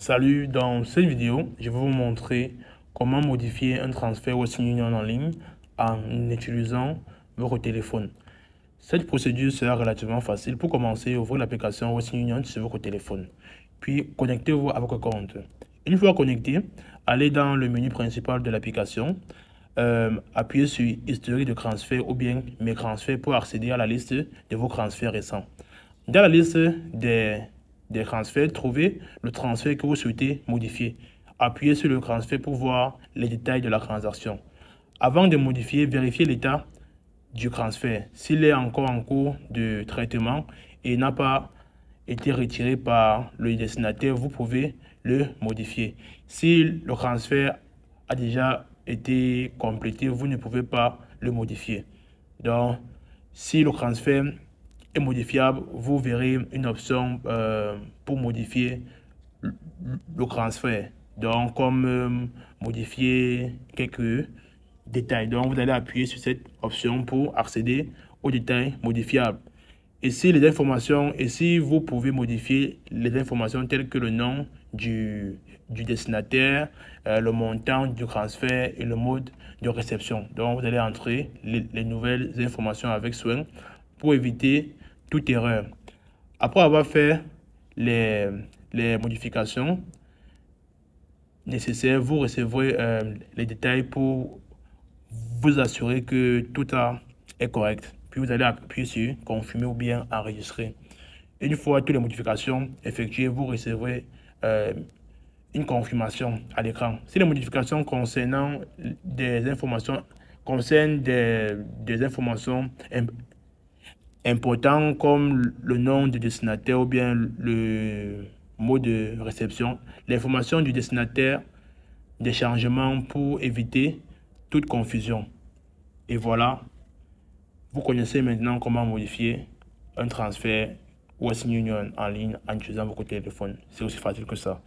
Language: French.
Salut, dans cette vidéo, je vais vous montrer comment modifier un transfert Western Union en ligne en utilisant votre téléphone. Cette procédure sera relativement facile. Pour commencer, ouvrez l'application Western Union sur votre téléphone, puis connectez-vous à votre compte. Une fois connecté, allez dans le menu principal de l'application, euh, appuyez sur Historique de transfert ou bien Mes transferts pour accéder à la liste de vos transferts récents. Dans la liste des des transferts, trouvez le transfert que vous souhaitez modifier. Appuyez sur le transfert pour voir les détails de la transaction. Avant de modifier, vérifiez l'état du transfert. S'il est encore en cours de traitement et n'a pas été retiré par le destinataire, vous pouvez le modifier. Si le transfert a déjà été complété, vous ne pouvez pas le modifier. Donc, si le transfert modifiable, vous verrez une option euh, pour modifier le transfert. Donc, comme euh, modifier quelques détails. Donc, vous allez appuyer sur cette option pour accéder aux détails modifiables. Ici, les informations, ici, vous pouvez modifier les informations telles que le nom du, du destinataire, euh, le montant du transfert et le mode de réception. Donc, vous allez entrer les, les nouvelles informations avec soin pour éviter toute erreur. Après avoir fait les, les modifications nécessaires, vous recevrez euh, les détails pour vous assurer que tout a, est correct. Puis vous allez appuyer sur confirmer ou bien enregistrer. Une fois toutes les modifications effectuées, vous recevrez euh, une confirmation à l'écran. Si les modifications concernant des informations concernent des, des informations Important comme le nom du destinataire ou bien le mot de réception, l'information du destinataire, des changements pour éviter toute confusion. Et voilà, vous connaissez maintenant comment modifier un transfert Western Union en ligne en utilisant votre téléphone. C'est aussi facile que ça.